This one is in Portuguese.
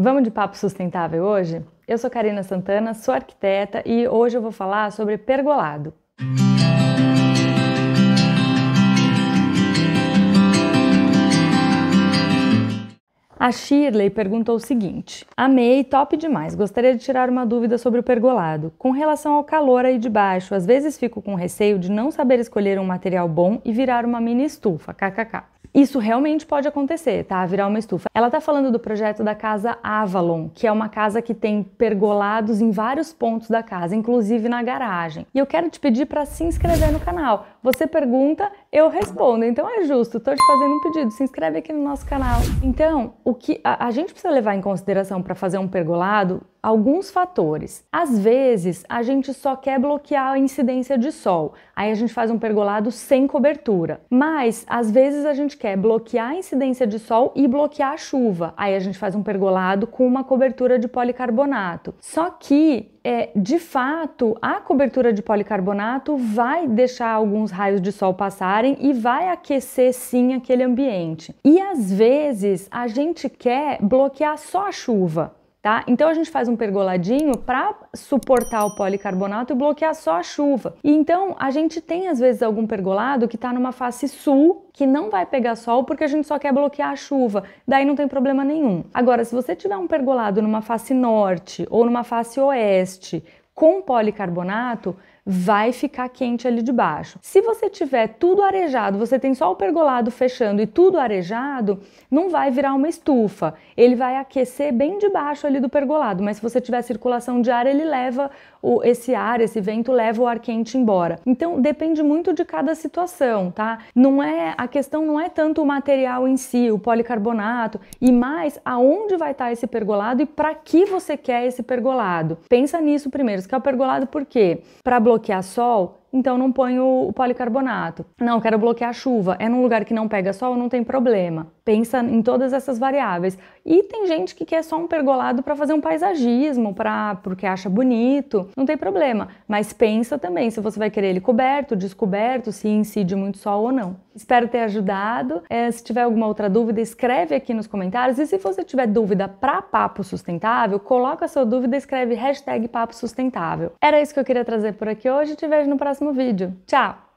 Vamos de papo sustentável hoje? Eu sou Karina Santana, sou arquiteta e hoje eu vou falar sobre pergolado. A Shirley perguntou o seguinte: Amei, top demais. Gostaria de tirar uma dúvida sobre o pergolado. Com relação ao calor aí de baixo, às vezes fico com receio de não saber escolher um material bom e virar uma mini estufa. KKK. Isso realmente pode acontecer, tá? Virar uma estufa. Ela tá falando do projeto da casa Avalon, que é uma casa que tem pergolados em vários pontos da casa, inclusive na garagem. E eu quero te pedir para se inscrever no canal. Você pergunta, eu respondo. Então é justo, tô te fazendo um pedido, se inscreve aqui no nosso canal. Então, o que a, a gente precisa levar em consideração para fazer um pergolado alguns fatores. Às vezes, a gente só quer bloquear a incidência de sol, aí a gente faz um pergolado sem cobertura. Mas, às vezes, a gente quer bloquear a incidência de sol e bloquear a chuva, aí a gente faz um pergolado com uma cobertura de policarbonato. Só que é, de fato, a cobertura de policarbonato vai deixar alguns raios de sol passarem e vai aquecer sim aquele ambiente. E às vezes a gente quer bloquear só a chuva, tá? Então a gente faz um pergoladinho para suportar o policarbonato e bloquear só a chuva. E então a gente tem às vezes algum pergolado que está numa face sul que não vai pegar sol porque a gente só quer bloquear a chuva. Daí não tem problema nenhum. Agora, se você tiver um pergolado numa face norte ou numa face oeste com policarbonato, vai ficar quente ali de baixo. Se você tiver tudo arejado, você tem só o pergolado fechando e tudo arejado, não vai virar uma estufa. Ele vai aquecer bem debaixo ali do pergolado, mas se você tiver circulação de ar, ele leva o, esse ar, esse vento leva o ar quente embora. Então depende muito de cada situação, tá? Não é a questão não é tanto o material em si, o policarbonato, e mais aonde vai estar tá esse pergolado e para que você quer esse pergolado. Pensa nisso primeiro. Você quer o pergolado por quê? Para bloquear bloquear sol, então não ponho o policarbonato. Não, quero bloquear chuva. É num lugar que não pega sol, não tem problema pensa em todas essas variáveis. E tem gente que quer só um pergolado para fazer um paisagismo, para porque acha bonito, não tem problema, mas pensa também se você vai querer ele coberto, descoberto, se incide muito sol ou não. Espero ter ajudado. É, se tiver alguma outra dúvida, escreve aqui nos comentários. E se você tiver dúvida para Papo Sustentável, coloca a sua dúvida e escreve hashtag Papo Sustentável. Era isso que eu queria trazer por aqui hoje. Te vejo no próximo vídeo. Tchau!